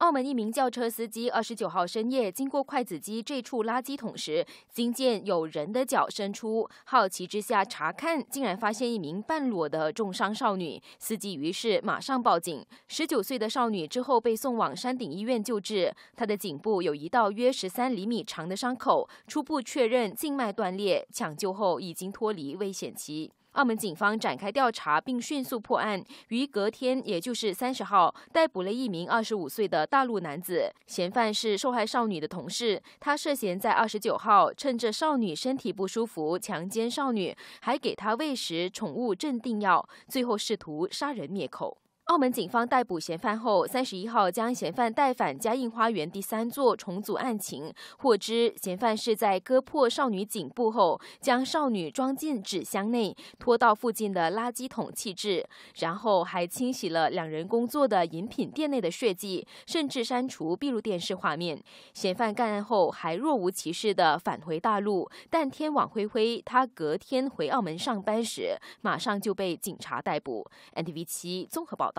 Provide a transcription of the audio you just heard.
澳门一名轿车司机二十九号深夜经过筷子机这处垃圾桶时，惊见有人的脚伸出，好奇之下查看，竟然发现一名半裸的重伤少女。司机于是马上报警。十九岁的少女之后被送往山顶医院救治，她的颈部有一道约十三厘米长的伤口，初步确认静脉断裂，抢救后已经脱离危险期。澳门警方展开调查，并迅速破案。于隔天，也就是三十号，逮捕了一名二十五岁的大陆男子。嫌犯是受害少女的同事，他涉嫌在二十九号趁着少女身体不舒服，强奸少女，还给她喂食宠物镇定药，最后试图杀人灭口。澳门警方逮捕嫌犯后，三十一号将嫌犯带返嘉应花园第三座，重组案情。获知嫌犯是在割破少女颈部后，将少女装进纸箱内，拖到附近的垃圾桶弃置，然后还清洗了两人工作的饮品店内的血迹，甚至删除闭路电视画面。嫌犯干案后还若无其事地返回大陆，但天网恢恢，他隔天回澳门上班时，马上就被警察逮捕。NTV 七综合报道。